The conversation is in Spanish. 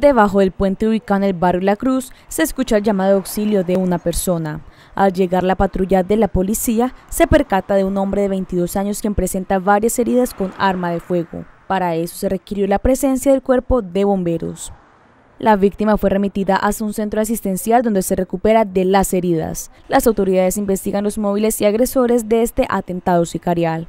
Debajo del puente ubicado en el barrio La Cruz se escucha el llamado de auxilio de una persona. Al llegar la patrulla de la policía, se percata de un hombre de 22 años quien presenta varias heridas con arma de fuego. Para eso se requirió la presencia del cuerpo de bomberos. La víctima fue remitida a un centro asistencial donde se recupera de las heridas. Las autoridades investigan los móviles y agresores de este atentado sicarial.